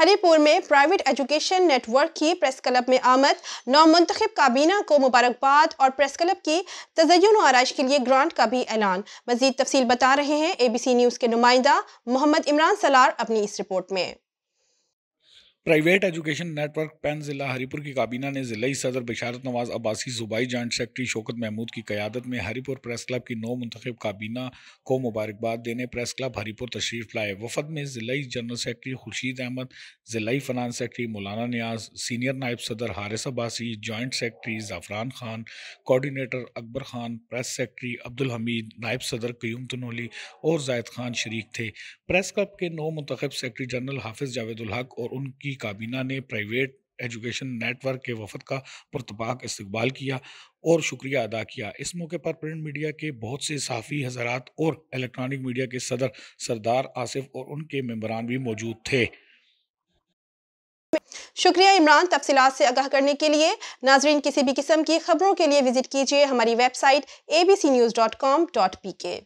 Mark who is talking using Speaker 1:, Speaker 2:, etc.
Speaker 1: हरीपुर में private education network की press club में आमद नौ मंतखब काबीना को मुबारकबाद और प्रेस क्लब की तजयन आरइश के लिए ग्रांट का भी ऐलान मजीद तफसील बता रहे हैं ए बी सी न्यूज़ के नुमाइंदा मोहम्मद इमरान सलार अपनी इस रिपोर्ट में
Speaker 2: प्राइवेट एजुकेशन नेटवर्क पेन ज़िला हरीपुर की काबीना ने ज़िले सदर बशारत नवाज़ अब्बासी सूबाई जॉइंट सेक्रेटरी शोकत महमूद की क़्यादत में हरीपुर प्रेस क्लब की नौ मुंतब काबीना को मुबारकबाद देने प्रेस क्लब हरीपुर तशरीफ़ लाए वफद में ज़िले जनरल सेक्रेटरी खुर्शीद अहमद ज़िले फ़नान सेक्रेटरी मौलाना न्याज सीनियर नायब सदर Haris Abbasi joint secretary Zafran Khan coordinator Akbar Khan press secretary Abdul Hamid नायब सदर क्यूम तनोली और जायद खान शरीक थे प्रेस क्लब के नौ मुंतब सेक्रेटरी जनरल हाफिज़ जावेदुल हक और उनकी की काबीना ने प्राइवेट एजुकेशन नेटवर्क के वफद का पुरतपाक इस्तबाल किया और शुक्रिया अदा किया इस मौके पर प्रिंट मीडिया के बहुत से साफ़ी हजरात और इलेक्ट्रॉनिक मीडिया के सदर सरदार आसिफ और उनके मम्बरान भी मौजूद थे
Speaker 1: शुक्रिया इमरान तफसीत से आगाह करने के लिए नाजरीन किसी भी किस्म की खबरों के लिए विजिट कीजिए हमारी website A B C news dot com dot P के